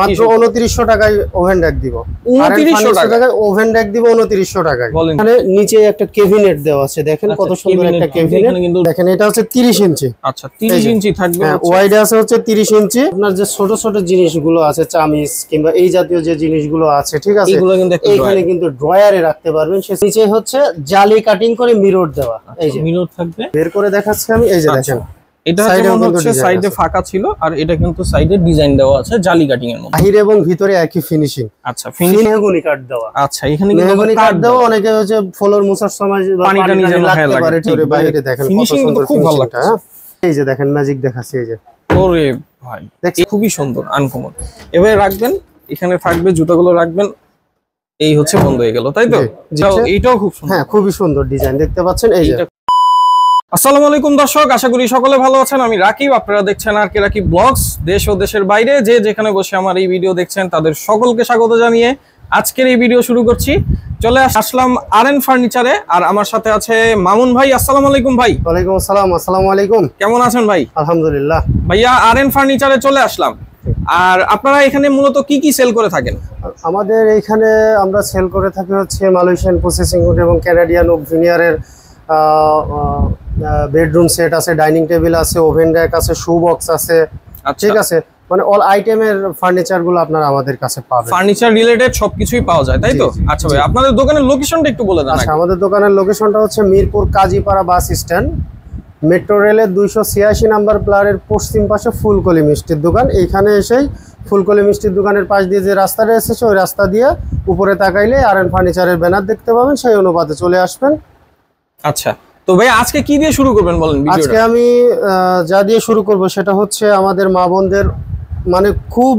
মাত্র উনত্রিশশো টাকায় ওভেন ড্যাক দিব উনত্রিশশো টাকায় ওভেন ড্যাক দিব উনত্রিশশো টাকায় নিচে একটা কেবিনেট দেওয়া আছে দেখেন আচ্ছা, কত সুন্দর একটা কেবিনেট দেখেন এটা হচ্ছে তিরিশ ইঞ্চি আচ্ছা তিরিশ ইঞ্চি থাকবে ওয়াইড হ্যাঁ, আছে হচ্ছে তিরিশ ইঞ্চি আপনার যে ছোট ছোট জিনিসগুলো আছে চামিচ কিংবা এই জাতীয় যে জিনিসগুলো আছে ঠিক আছে এখানে কিন্তু ড্রয়ারে রাখতে পারবেন সে নিচে হচ্ছে জালি কাটিং করে মিরর দেওয়া আচ্ছা, এই যে মিরর থাকবে বের করে দেখাচ্ছি আমি এই যে আচ্ছা। দেখেন এটা হচ্ছে সাইডে ফাঁকা ছিল আর এটা কিন্তু সাইডে ডিজাইন দেওয়া আছে জালি কাটিং এর বাহিরে এবং ভিতরে একই ফিনিশিং আচ্ছা মেহগনি কাট দেওয়া আচ্ছা এখানে মেহগনি কাট দেওয়া অনেকে হচ্ছে ফ্লোর সময় বাইরে দেখেন ফিনিশিং খুব ভালো লাগছে হ্যাঁ? এই যে দেখেন ম্যাজিক দেখাচ্ছে এই যে ওরে ভাই খুবই সুন্দর আনকমন এবারে রাখবেন এখানে থাকবে জুতাগুলো রাখবেন এই হচ্ছে বন্ধ হয়ে গেল তাই তো এইটাও খুব সুন্দর হ্যাঁ খুবই সুন্দর ডিজাইন দেখতে পাচ্ছেন এই আসসালামু আলাইকুম দর্শক আশা করি সকলে ভালো আছেন আমি রাকিব আপনারা দেখছেন আর কে রাকিব ব্লগস দেশ ও দেশের বাইরে যে যেখানে বসে আমার এই ভিডিও দেখছেন তাদের সকলকে স্বাগত জানিয়ে আজকের এই ভিডিও শুরু করছি চলে আসলাম আর এন ফার্নিচারে আর আমার সাথে আছে মামুন ভাই আসসালাম আলাইকুম ভাই ওয়ালাইকুম আসসালাম আসসালামু আলাইকুম কেমন আছেন ভাই আলহামদুলিল্লাহ ভাইয়া আর এন ফার্নিচারে চলে আসলাম আর আপনারা এখানে মূলত কি কি সেল করে থাকেন আমাদের এখানে আমরা সেল করে থাকি হচ্ছে মালয়েশিয়ান প্রসেসিং এবং ক্যানাডিয়ান ও ভিনিয়ারের বেডরুম সেট আছে ডাইনিং টেবিল আছে ওভেন র্যাক আছে শু বক্স আছে আচ্ছা। ঠিক আছে মানে অল আইটেমের ফার্নিচার গুলো আপনারা আমাদের কাছে পাবেন ফার্নিচার রিলেটেড সবকিছুই পাওয়া যায় তাই তো আচ্ছা ভাই আপনাদের দোকানের লোকেশনটা একটু বলে দেন আচ্ছা আমাদের দোকানের লোকেশনটা হচ্ছে Mirpur Kazipara bus stand metro রেলের দুইশো ছিয়াশি নাম্বার প্লারের পশ্চিম পাশে ফুলকলি মিষ্টির দোকান এইখানে এসেই ফুলকলি মিষ্টির দোকানের পাশ দিয়ে যে রাস্তাটা এসেছে ওই রাস্তা দিয়ে উপরে তাকাইলে আর এন ফার্নিচারের ব্যানার দেখতে পাবেন সেই অনুপাতে চলে আসবেন আচ্ছা তো ভাই আজকে কি দিয়ে শুরু করবেন বলেন আজকে আমি যা দিয়ে শুরু করব সেটা হচ্ছে আমাদের মা বোনদের মানে খুব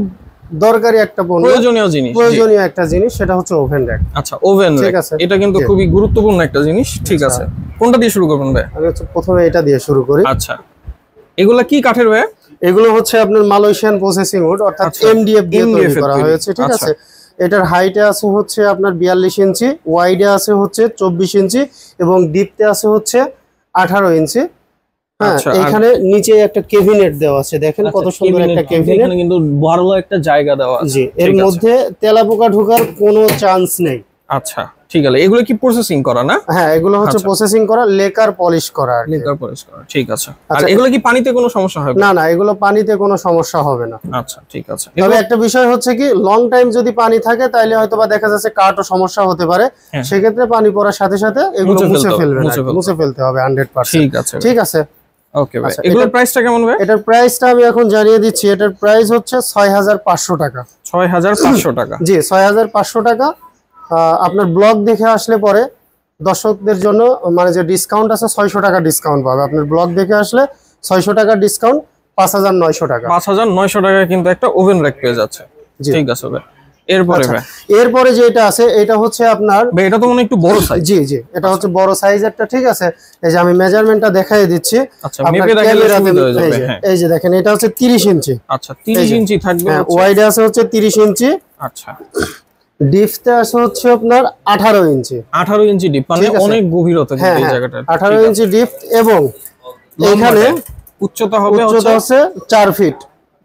দরকারি একটা পণ্য প্রয়োজনীয় জিনিস প্রয়োজনীয় একটা জিনিস সেটা হচ্ছে ওভেন র‍্যাক আচ্ছা ওভেন র‍্যাক এটা কিন্তু খুবই গুরুত্বপূর্ণ একটা জিনিস আচ্ছা। ঠিক আছে কোনটা দিয়ে শুরু করবেন ভাই আমি হচ্ছে প্রথমে এটা দিয়ে শুরু করি আচ্ছা এগুলো কি কাঠের ভাই এগুলো হচ্ছে আপনার মালয়েশিয়ান প্রসেসিং উড অর্থাৎ এমডিএফ আচ্ছা। দিয়ে তৈরি করা হয়েছে ঠিক আচ্ছা। আছে এটার হাইটে আছে হচ্ছে আপনার বিয়াল্লিশ ইঞ্চি ওয়াইডে আছে হচ্ছে চব্বিশ ইঞ্চি এবং ডিপতে আছে হচ্ছে আঠারো ইঞ্চি হ্যাঁ, আচ্ছা, এখানে নিচে একটা কেবিনেট দেওয়া আছে দেখেন আচ্ছা, কত সুন্দর একটা কেবিনেট কিন্তু বড় একটা জায়গা দেওয়া আছে এর মধ্যে তেলাপোকা ঢোকার কোন চান্স নেই আচ্ছা ঠিক আছে এগুলো কি প্রসেসিং করা না হ্যাঁ এগুলো হচ্ছে প্রসেসিং আচ্ছা। করা লেকার পলিশ করা লেকার পলিশ করা ঠিক আছে আর আচ্ছা। এগুলো কি পানিতে কোনো সমস্যা হবে না না এগুলো পানিতে কোনো সমস্যা হবে না আচ্ছা ঠিক আছে তবে একটা বিষয় হচ্ছে কি লং টাইম যদি পানি থাকে তাহলে হয়তোবা দেখা যাচ্ছে কাটও সমস্যা হতে পারে হ্যাঁ। সেক্ষেত্রে পানি পড়ার সাথে সাথে এগুলো মুছে ফেলবে মুছে ফেলতে হবে 100% ঠিক আছে ঠিক আছে ওকে ভাই আচ্ছা, এগুলোর প্রাইসটা কেমন হবে এটার প্রাইসটা আমি এখন জানিয়ে দিচ্ছি এটার প্রাইস হচ্ছে 6500 টাকা 6500 টাকা জি 6500 টাকা আপনার ব্লগ দেখে আসলে পরে দর্শকদের জন্য মানে যে ডিসকাউন্ট আছে ছয়শো টাকা ডিসকাউন্ট পাবে আপনার ব্লগ দেখে আসলে ছয়শো টাকা ডিসকাউন্ট পাঁচ হাজার নয়শো টাকা পাঁচ হাজার নয়শো টাকা কিন্তু একটা ওভেন র্যাক পেয়ে যাচ্ছে ঠিক আছে এরপরে আচ্ছা, এরপরে যেটা আছে এটা হচ্ছে আপনার এটা তো মনে একটু বড় সাইজ জি জি এটা হচ্ছে বড় সাইজেরটা ঠিক আছে এই যে আমি মেজারমেন্টটা দেখাই দিচ্ছি আচ্ছা, হ্যাঁ। এই যে দেখেন এটা হচ্ছে তিরিশ ইঞ্চি আচ্ছা 30 ইঞ্চি থাকবে ওয়াইড হ্যাঁ, আছে হচ্ছে তিরিশ ইঞ্চি আচ্ছা ডিপটা আসে হচ্ছে আপনার আঠারো ইঞ্চি আঠারো ইঞ্চি ডিপ মানে অনেক গভীরতা হ্যাঁ এই হ্যাঁ, জায়গাটা 18 ইঞ্চি ডিপ এবং এখানে উচ্চতা হবে উচ্চতা হচ্ছে চার ফিট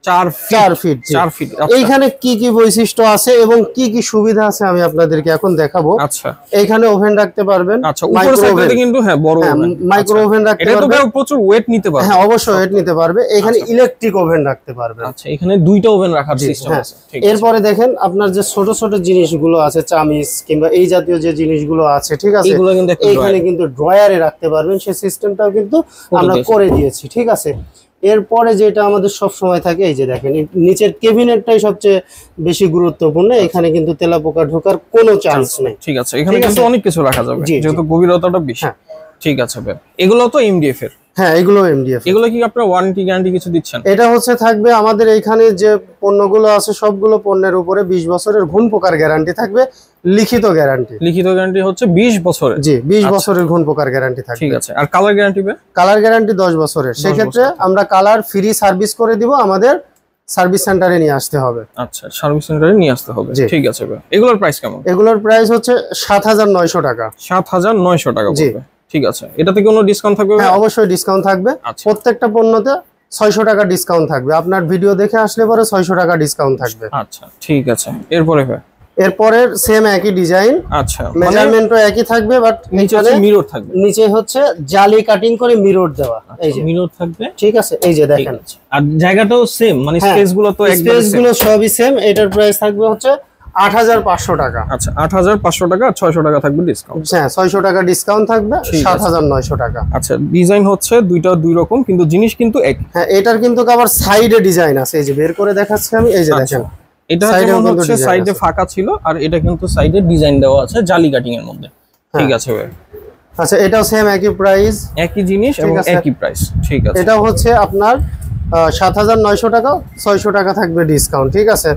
আচ্ছা। এইখানে কি কি বৈশিষ্ট্য আছে এবং কি কি সুবিধা আছে আমি আপনাদেরকে এখন দেখাবো আচ্ছা ওভেন রাখতে পারবেন আচ্ছা, হ্যাঁ, হ্যাঁ মাইক্রো আচ্ছা। ওভেন রাখতে প্রচুর ওয়েট নিতে পারবে হ্যাঁ, অবশ্যই ওয়েট নিতে পারবে এখানে ইলেকট্রিক ওভেন রাখতে পারবে আচ্ছা এখানে দুইটা ওভেন রাখার হ্যাঁ। এরপরে দেখেন আপনার যে ছোট ছোট জিনিসগুলো আছে চামিচ কিংবা এই জাতীয় যে জিনিসগুলো আছে ঠিক আছে এখানে কিন্তু ড্রয়ারে রাখতে পারবেন সে সিস্টেমটাও কিন্তু আমরা করে দিয়েছি ঠিক আছে এরপরে যেটা আমাদের সব সময় থাকে এই যে দেখেন নিচের কেবিনেটটাই সবচেয়ে বেশি গুরুত্বপূর্ণ আচ্ছা। এখানে কিন্তু তেলাপোকা ঢোকার কোনো চান্স আচ্ছা, নেই ঠিক আছে এখানে কিন্তু অনেক কিছু রাখা যাবে যেহেতু গভীরতাটা বেশি হ্যাঁ। ঠিক আছে এগুলো তো এমডিএফ এর হ্যাঁ এগুলো এমডিএফ এগুলো কি আপনারা ওয়ারেন্টি গ্যারান্টি কিছু দিচ্ছেন এটা হচ্ছে থাকবে আমাদের এখানে যে পণ্যগুলো আছে সবগুলো পণ্যের উপরে 20 বছরের ঘুণ পোকার গ্যারান্টি থাকবে লিখিত গ্যারান্টি লিখিত গ্যারান্টি হচ্ছে 20 বছরের জি 20 আচ্ছা। বছরের ঘুণ পোকার গ্যারান্টি থাকবে ঠিক আছে আর কালার গ্যারান্টি কালার গ্যারান্টি 10 বছরের সেক্ষেত্রে আমরা কালার ফ্রি সার্ভিস করে দিব আমাদের সার্ভিস সেন্টারে নিয়ে আসতে হবে আচ্ছা সার্ভিস সেন্টারে নিয়ে আসতে হবে ঠিক আছে এগুলোর প্রাইস কেমন এগুলোর প্রাইস হচ্ছে 7900 টাকা 7900 টাকা পড়বে ঠিক আছে এটাতে কোনো ডিসকাউন্ট থাকবে হ্যাঁ অবশ্যই ডিসকাউন্ট থাকবে আচ্ছা। প্রত্যেকটা পণ্যতে ছয়শো টাকা ডিসকাউন্ট থাকবে আপনার ভিডিও দেখে আসলে পরে ছয়শো টাকা ডিসকাউন্ট থাকবে আচ্ছা ঠিক আছে এরপরে এরপরে সেম একই ডিজাইন আচ্ছা মেজারমেন্টও মানে একই থাকবে বাট নিচে হচ্ছে মিরর থাকবে নিচে হচ্ছে জালি কাটিং করে মিরর দেওয়া আচ্ছা, এই যে মিরর থাকবে ঠিক আছে এই যে দেখেন আর জায়গাটাও সেম মানে স্পেস হ্যাঁ, গুলো তো স্পেস গুলো সবই সেম এটার প্রাইস থাকবে হচ্ছে আট হাজার পাঁচশো টাকা আচ্ছা আট হাজার পাঁচশো টাকা ছয়শো টাকা থাকবে ডিসকাউন্ট হ্যাঁ ছয়শো টাকা থাকবে সাত হাজার নয়শো টাকা আচ্ছা ডিজাইন হচ্ছে দুইটা দুই রকম কিন্তু জিনিস কিন্তু হ্যাঁ, এটার কিন্তু আবার সাইডে ডিজাইন আছে এই যে বের করে আমি সাইডে আচ্ছা, ফাঁকা ছিল আর এটা কিন্তু সাইডে ডিজাইন দেওয়া আছে জালি কাটিং এর মধ্যে হ্যাঁ। ঠিক আছে আচ্ছা এটাও সেম একই প্রাইস একই জিনিস একই প্রাইস ঠিক আছে এটা হচ্ছে আপনার সাত হাজার নয়শো টাকা ছয়শো টাকা থাকবে ডিসকাউন্ট ঠিক আছে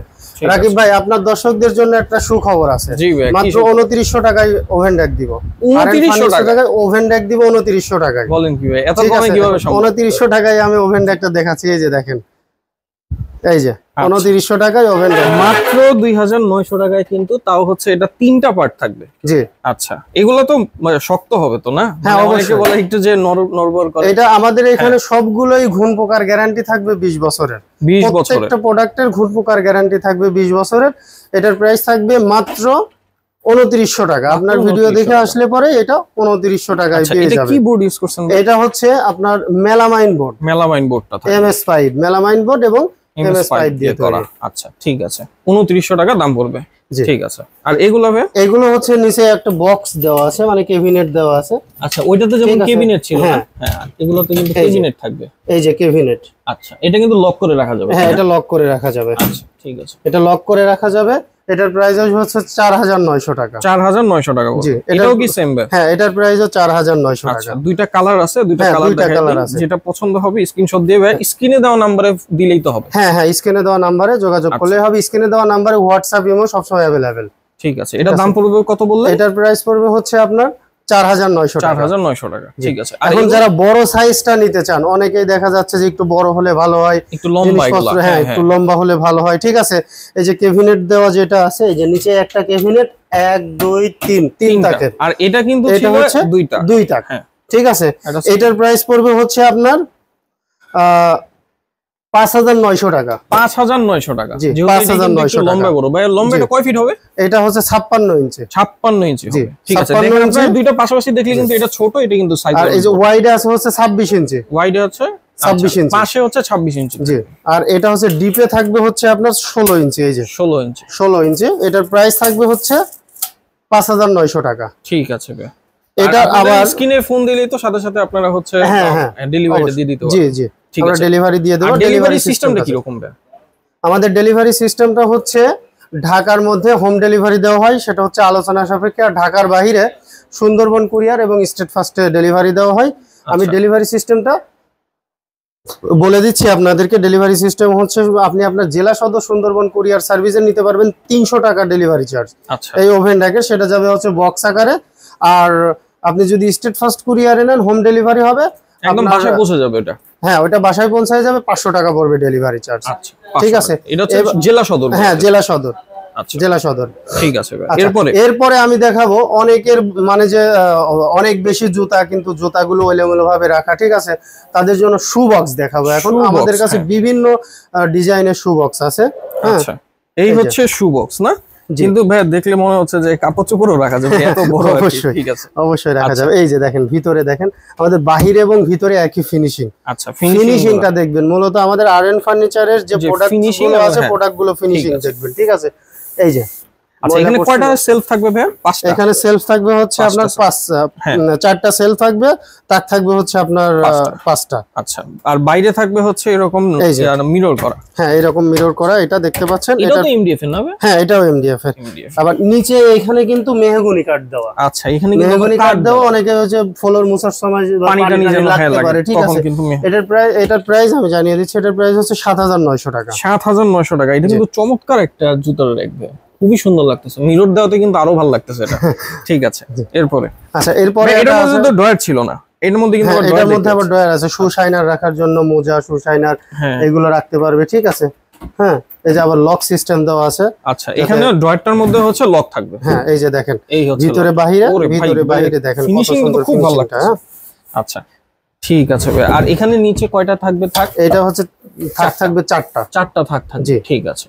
রাকিব ভাই আপনার দর্শকদের জন্য একটা সুখবর আছে মাত্র উনত্রিশশো টাকায় ওভেন ডেক দিব টাকায় ওভেন ডেক দিব উনত্রিশশো টাকায় বলেন কি ভাই উনত্রিশশো টাকায় আমি ওভেন ডেকটা দেখাচ্ছি এই যে দেখেন এই যে 2900 আচ্ছা। টাকায় ওভেনটা মাত্র 2900 টাকায় কিন্তু তাও হচ্ছে এটা তিনটা পার্ট থাকবে জি আচ্ছা এগুলো তো মানে, শক্ত হবে তো না হ্যাঁ মানে অবশ্যই বলে একটু যে নরবর করে এটা আমাদের হ্যাঁ। এখানে সবগুলোই ঘুণ পোকার গ্যারান্টি থাকবে 20 বছরের 20 বছরের প্রত্যেকটা প্রোডাক্টের ঘুন পোকার গ্যারান্টি থাকবে 20 বছরের এটার প্রাইস থাকবে মাত্র উনত্রিশশো টাকা আপনার ভিডিও দেখে আসলে পরে এটা উনত্রিশশো টাকায় আচ্ছা, পেয়ে যাবে কি বোর্ড ইউজ করছেন এটা হচ্ছে আপনার মেলামাইন বোর্ড মেলামাইন বোর্ডটা এম ফাইভ মেলামাইন বোর্ড এবং আচ্ছা, আর এগুলো এগুলো হচ্ছে নিচে একটা বক্স দেওয়া আছে মানে কেবিনেট দেওয়া আছে আচ্ছা ওইটাতে যেমন কেবিনেট ছিল হ্যাঁ, হ্যাঁ এগুলোতে কিন্তু কেবিনেট থাকবে এই যে কেবিনেট আচ্ছা এটা কিন্তু লক করে রাখা যাবে হ্যাঁ এটা লক করে রাখা যাবে আচ্ছা, ঠিক আছে এটা লক করে রাখা যাবে এটার প্রাইস হচ্ছে চার হাজার নয়শো টাকা চার হাজার নয়শো টাকা জি এটাও কি সেম হ্যাঁ এটার প্রাইস চার হাজার নয়শো আচ্ছা, টাকা দুইটা কালার আছে দুইটা কালার হ্যাঁ, আছে যেটা পছন্দ হবে স্ক্রিনশট দিয়ে স্ক্রিনে হ্যাঁ। দেওয়া নাম্বারে দিলেই তো হবে হ্যাঁ হ্যাঁ স্ক্রিনে দেওয়া নাম্বারে যোগাযোগ আচ্ছা। করলে হবে স্ক্রিনে দেওয়া নাম্বারে হোয়াটসঅ্যাপ ইমো সবসময় অ্যাভেলেবেল ঠিক আছে এটা দাম পড়বে কত বললে এটার প্রাইস পড়বে হচ্ছে আপনার এখন যারা বড় সাইজটা নিতে চান অনেকেই দেখা যাচ্ছে যে একটু বড় হলে ভালো হয় একটু লম্বা হ্যাঁ, হ্যাঁ একটু হ্যাঁ। লম্বা হলে ভালো হয় ঠিক আছে এই যে কেবিনেট দেওয়া যেটা আছে এই যে নিচে একটা কেবিনেট এক দুই তিন তিন টাকের আর এটা কিন্তু এটা হচ্ছে দুই টাকা হ্যাঁ। ঠিক আছে এটার প্রাইস পড়বে হচ্ছে আপনার 5900 টাকা 5900 টাকা জি 5900 লম্বা গরু ইঞ্চি 56 ইঞ্চি কিন্তু এটা ছোট এটা কিন্তু সাইজ হচ্ছে আচ্ছা, আর এটা হচ্ছে ডিপে থাকবে হচ্ছে আপনার ষোলো ইঞ্চি এই যে ষোলো ইঞ্চি ষোলো ইঞ্চি এটার প্রাইস থাকবে হচ্ছে পাঁচ হাজার নয়শো টাকা ঠিক আছে ভাই এটা আবার স্ক্রিনে ফোন দিলে তো সাথে সাথে আপনারা হচ্ছে ডেলিভারি হ্যাঁ, হ্যাঁ, দিয়ে দিতে জি জি আমরা ডেলিভারি দিয়ে দেবো ডেলিভারি সিস্টেমটা কি রকম আমাদের ডেলিভারি সিস্টেমটা হচ্ছে ঢাকার মধ্যে হোম ডেলিভারি দেওয়া হয় সেটা হচ্ছে আলোচনা সাপেক্ষে আর ঢাকার বাহিরে সুন্দরবন কুরিয়ার এবং স্টেট ফার্স্টে ডেলিভারি দেওয়া হয় আমি ডেলিভারি আচ্ছা। সিস্টেমটা বলে দিচ্ছি আপনাদেরকে ডেলিভারি সিস্টেম হচ্ছে আপনি আপনার জেলা সদর সুন্দরবন কুরিয়ার সার্ভিসে নিতে পারবেন তিনশো টাকা ডেলিভারি আচ্ছা। চার্জ এই ওভেনটাকে সেটা যাবে হচ্ছে বক্স আকারে আর আপনি যদি স্টেট ফার্স্ট কুরিয়ারে নেন হোম ডেলিভারি হবে একদম বাসায় পৌঁছে যাবে এটা হ্যাঁ ওটা বাসায় পৌঁছায় যাবে পাঁচশো টাকা পড়বে ডেলিভারি আচ্ছা, চার্জ ঠিক আছে এটা জেলা সদর হ্যাঁ জেলা সদর আচ্ছা। জেলা সদর ঠিক আছে আচ্ছা, এরপরে এরপরে আমি দেখাবো অনেকের মানে যে অনেক বেশি জুতা কিন্তু জুতাগুলো এলোমেলো ভাবে রাখা ঠিক আছে তাদের জন্য শু বক্স দেখাবো এখন আমাদের কাছে হ্যাঁ। বিভিন্ন ডিজাইনের শু বক্স আছে হ্যাঁ এই হচ্ছে শু বক্স না কিন্তু ভাই দেখলে মনে হচ্ছে যে কাপড় চোপড়ও রাখা যাবে এত বড় অবশ্যই ঠিক আছে অবশ্যই রাখা আচ্ছা। যাবে এই যে দেখেন ভিতরে দেখেন আমাদের বাহিরে এবং ভিতরে একই ফিনিশিং আচ্ছা ফিনিশিংটা দেখবেন মূলত আমাদের আর ফার্নিচারের যে প্রোডাক্ট ফিনিশিং আছে প্রোডাক্টগুলো হ্যাঁ। ফিনিশিং দেখবেন ঠিক আছে এই যে আচ্ছা এখানে কয়টা সেলফ থাকবে ভাই পাঁচটা এখানে সেলফ থাকবে হচ্ছে আপনার পাঁচ হ্যাঁ। চারটা সেলফ থাকবে তার থাকবে হচ্ছে আপনার পাঁচটা আচ্ছা আর বাইরে থাকবে হচ্ছে এরকম মিরর করা হ্যাঁ এরকম মিরর করা এটা দেখতে পাচ্ছেন এটা তো এমডিএফ এর না হ্যাঁ এটাও এমডিএফ এর আবার নিচে এখানে কিন্তু মেহগনি কাট দেওয়া আচ্ছা এখানে মেহগনি কাট দেওয়া অনেকে হচ্ছে ফলোর মুসার সময় পানিটা নিজে লাগতে হ্যাঁ পারে ঠিক আছে এটার প্রাইস এটার প্রাইস আমি জানিয়ে দিচ্ছি এটার প্রাইস হচ্ছে 7900 টাকা 7900 টাকা এটা কিন্তু চমৎকার একটা জুতো রাখবে খুবই সুন্দর লাগতেছে মিরর দেওয়াতে কিন্তু আরো ভালো লাগতেছে এটা ঠিক আছে এরপরে আচ্ছা এরপরে মানে এটা তো ড্রয়ার ছিল না এর মধ্যে কিন্তু হ্যাঁ, এটার মধ্যে আবার ড্রয়ার আছে শু রাখার জন্য মোজা শু হ্যাঁ। এগুলো রাখতে পারবে ঠিক আছে হ্যাঁ এই যে লক সিস্টেম দেওয়া আছে আচ্ছা ড্রয়ারটার মধ্যে হচ্ছে লক থাকবে হ্যাঁ এই যে দেখেন এই ভিতরে ভিতরে বাইরে দেখেন ভালো লাগছে হ্যাঁ। আচ্ছা ঠিক আছে আর এখানে নিচে কয়টা থাকবে থাক এটা হচ্ছে থাক থাকবে চারটা চারটা থাক থাকবে ঠিক আছে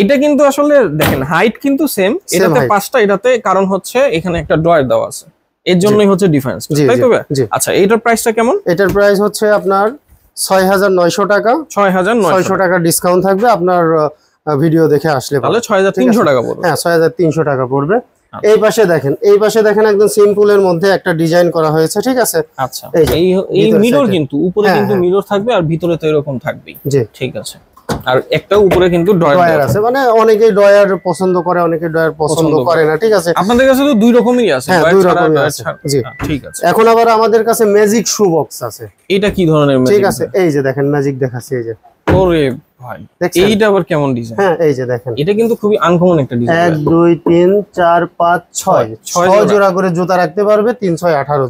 এটা কিন্তু আসলে দেখেন হাইট কিন্তু সেম এটাতে পাঁচটা এটাতে কারণ হচ্ছে এখানে একটা ড্রয়ার দেওয়া আছে এর জন্যই হচ্ছে ডিফারেন্স তাই তো আচ্ছা এটার প্রাইসটা কেমন এটার প্রাইস হচ্ছে আপনার ছয় হাজার নয়শো টাকা ছয় হাজার নয়শো টাকা থাকবে আপনার ভিডিও দেখে আসলে তাহলে ছয় হাজার তিনশো টাকা পড়বে হ্যাঁ ছয় হাজার তিনশো টাকা পড়বে আচ্ছা। এই পাশে দেখেন এই পাশে দেখেন একদম এর মধ্যে একটা ডিজাইন করা হয়েছে ঠিক আছে আচ্ছা এই মিরর কিন্তু উপরে হ্যাঁ, কিন্তু হ্যাঁ। থাকবে আর ভিতরে তো এরকম থাকবেই ঠিক আছে আর একটা উপরে কিন্তু ড্রয়ার আছে মানে অনেকেই ড্রয়ার পছন্দ করে অনেকে ড্রয়ার পছন্দ করে না ঠিক আছে আপনাদের কাছে তো দুই রকমই আছে হ্যাঁ দুই রকমই আছে জি হ্যাঁ, ঠিক আছে এখন আবার আমাদের কাছে ম্যাজিক শু বক্স আছে এটা কি ধরনের ম্যাজিক ঠিক আছে এই যে দেখেন ম্যাজিক দেখাচ্ছি এই যে এইটা আবার কেমন হ্যাঁ এই যে দেখেন এটা কিন্তু খুবই একটা জোড়া করে জুতা রাখতে পারবে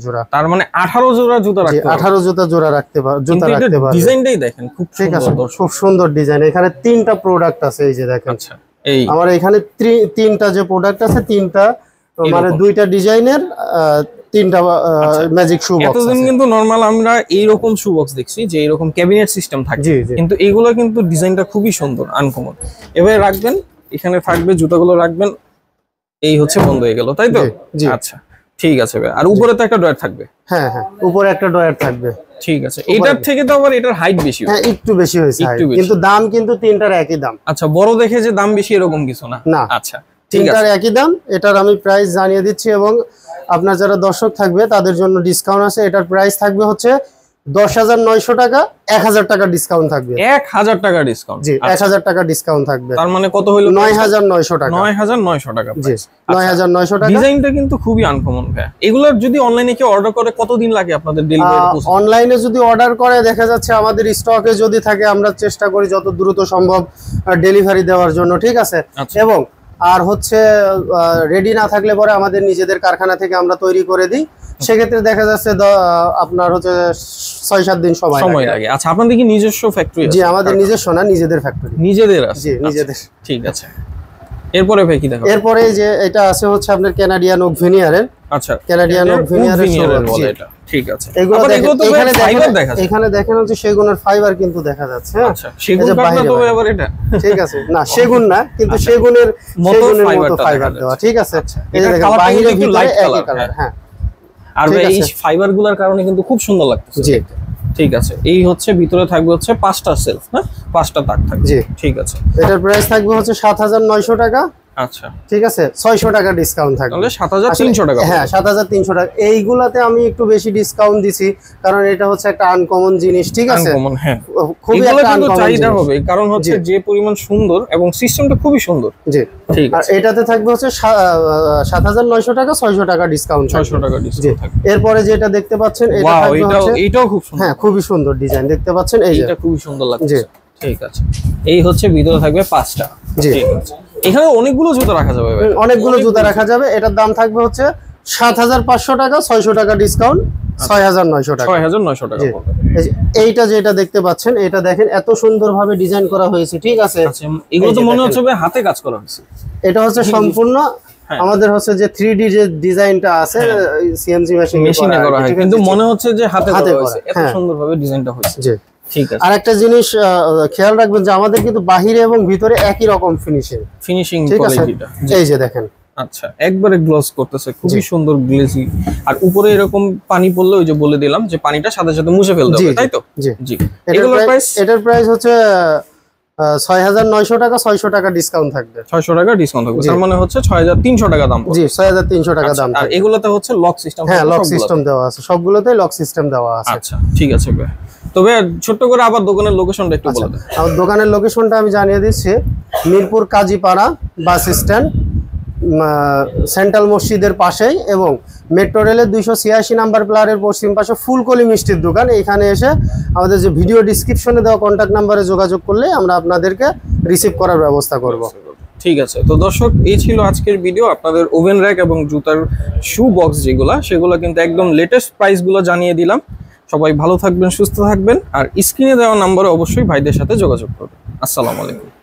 জোড়া তার মানে জোড়া জোড়া রাখতে জুতা রাখতে পারবে খুব সুন্দর ডিজাইন এখানে তিনটা প্রোডাক্ট আছে এই যে দেখেন আচ্ছা, আমার এখানে তিনটা যে প্রোডাক্ট আছে তিনটা মানে দুইটা ডিজাইনের তিনটা ম্যাজিক শু বক্স এতদিন কিন্তু নরমাল আমরা এই রকম শু বক্স দেখছি যে এরকম ক্যাবিনেট সিস্টেম থাকে কিন্তু এগুলো কিন্তু ডিজাইনটা খুবই সুন্দর আনকমন এবারে রাখবেন এখানে থাকবে জুতাগুলো রাখবেন এই হচ্ছে বন্ধ হয়ে গেল তাই তো আচ্ছা ঠিক আছে আর উপরে তো একটা ডয়ার থাকবে হ্যাঁ হ্যাঁ উপরে একটা ডয়ার থাকবে ঠিক আছে এটার থেকে তো আবার এটার হাইট বেশি হ্যাঁ একটু বেশি হয়েছে একটু কিন্তু দাম কিন্তু তিনটার একই দাম আচ্ছা বড় দেখে যে দাম বেশি এরকম কিছু না না আচ্ছা তিনটার একই দাম এটার আমি প্রাইস জানিয়ে দিচ্ছি এবং আপনার যারা দর্শক থাকবে তাদের জন্য ডিসকাউন্ট আছে এটার প্রাইস থাকবে হচ্ছে দশ হাজার নয়শো টাকা এক হাজার টাকা ডিসকাউন্ট থাকবে এক হাজার টাকা ডিসকাউন্ট জি আচ্ছা। এক হাজার টাকা ডিসকাউন্ট থাকবে তার মানে কত হলো নয় হাজার নয়শো টাকা নয় হাজার নয়শো টাকা জি আচ্ছা। নয় হাজার নয়শো টাকা ডিজাইনটা কিন্তু খুবই আনকমন ভাই এগুলোর যদি অনলাইনে কি অর্ডার করে কতদিন লাগে আপনাদের ডেলিভারি অনলাইনে যদি অর্ডার করে দেখা যাচ্ছে আমাদের স্টকে যদি থাকে আমরা চেষ্টা করি যত দ্রুত সম্ভব ডেলিভারি দেওয়ার জন্য ঠিক আছে আচ্ছা। এবং আর হচ্ছে রেডি না থাকলে পরে আমাদের নিজেদের কারখানা থেকে আমরা তৈরি করে দিই সেক্ষেত্রে দেখা যাচ্ছে আপনার হচ্ছে ছয় সাত দিন সময় সময় লাগে আচ্ছা আপনাদের কি নিজস্ব ফ্যাক্টরি জি আমাদের নিজস্ব না নিজেদের ফ্যাক্টরি নিজেদের আছে জি আচ্ছা, নিজেদের ঠিক আছে এরপরে ভাই কি দেখা এরপরে যে এটা আছে হচ্ছে আপনার ক্যানাডিয়ান ওভেনিয়ারের আচ্ছা ক্যানাডিয়ান ওভেনিয়ারের বলে এটা এখানে দেখেন হচ্ছে সেগুনের ফাইবার কিন্তু দেখা যাচ্ছে হ্যাঁ? আচ্ছা, না সেগুন না কিন্তু আচ্ছা, সেগুনের ঠিক আছে আচ্ছা, হ্যাঁ।, হ্যাঁ আর এই কারণে কিন্তু খুব সুন্দর লাগতেছে ঠিক আছে এই হচ্ছে ভিতরে থাকবে হচ্ছে পাঁচটা সেলফ হ্যাঁ পাঁচটা তাক থাকবে ঠিক আছে এটার প্রাইস থাকবে হচ্ছে সাত হাজার নয়শো টাকা আচ্ছা। ঠিক আছে 600 টাকা ডিসকাউন্ট থাকবে আচ্ছা, হ্যাঁ, এইগুলাতে আমি একটু বেশি ডিসকাউন্ট কারণ এটা হচ্ছে একটা জিনিস ঠিক হ্যাঁ। যে এটাতে থাকবে হচ্ছে টাকা টাকা ডিসকাউন্ট টাকা এরপরে যেটা দেখতে পাচ্ছেন এটাও হ্যাঁ খুবই সুন্দর ডিজাইন দেখতে পাচ্ছেন এই খুবই সুন্দর ঠিক আছে এই হচ্ছে ভিতরে থাকবে পাঁচটা এখানে অনেকগুলো জুতা রাখা যাবে অনেকগুলো জুতা রাখা যাবে এটার দাম থাকবে হচ্ছে সাত হাজার পাঁচশো টাকা ছয়শো টাকা ডিসকাউন্ট ছয় হাজার এইটা যেটা দেখতে পাচ্ছেন এটা দেখেন এত ডিজাইন করা হয়েছে ঠিক আছে আচ্ছা, এগুলো তো মনে হচ্ছে হাতে কাজ করা এটা হচ্ছে সম্পূর্ণ হ্যাঁ। আমাদের হচ্ছে যে থ্রি ডি যে ডিজাইনটা আছে মেশিন হ্যাঁ। মেশিনে করা কিন্তু মনে হচ্ছে যে হাতে হাতে ডিজাইনটা আর একটা জিনিস খেয়াল রাখবেন যে আমাদের কিন্তু বাহিরে এবং ভিতরে একই রকম ফিনিশিং ফিনিশিং কোয়ালিটিটা এই যে দেখেন আচ্ছা একবারে গ্লস করতেছে খুবই সুন্দর গ্লেজি আর উপরে এরকম পানি পড়লে ওই যে বলে দিলাম যে পানিটা সাথে সাথে মুছে ফেলতে হবে তাই তো জি এগুলোর প্রাইস এটার প্রাইস হচ্ছে 6900 টাকা 600 টাকা ডিসকাউন্ট থাকবে 600 টাকা ডিসকাউন্ট থাকবে তার মানে হচ্ছে 6300 টাকা দাম জি 6300 টাকা আচ্ছা, দাম আর এগুলোতে হচ্ছে লক সিস্টেম হ্যাঁ লক সিস্টেম দেওয়া আছে সবগুলোতেই লক সিস্টেম দেওয়া আছে আচ্ছা ঠিক আছে ভাই তবে ছোট্ট করে আবার দোকানের লোকেশনটা একটু বলে আচ্ছা, দেন আমার দোকানের লোকেশনটা আমি জানিয়ে দিচ্ছি Mirpur Kazipara bus stand central মসজিদের পাশেই এবং মেট্রো রেলের দুইশো ছিয়াশি নাম্বার প্লারের পশ্চিম পাশে ফুলকলি মিষ্টির দোকান এখানে এসে আমাদের যে ভিডিও ডিসক্রিপশনে দেওয়া কন্ট্যাক্ট নাম্বারে যোগাযোগ করলে আমরা আপনাদেরকে রিসিভ করার ব্যবস্থা করব ঠিক আছে তো দর্শক এই ছিল আজকের ভিডিও আপনাদের ওভেন র্যাক এবং জুতার শু বক্স যেগুলো সেগুলো কিন্তু একদম লেটেস্ট প্রাইসগুলো জানিয়ে দিলাম সবাই ভালো থাকবেন সুস্থ থাকবেন আর স্ক্রিনে দেওয়া নাম্বারে অবশ্যই ভাইদের সাথে যোগাযোগ করবেন আসসালামু আলাইকুম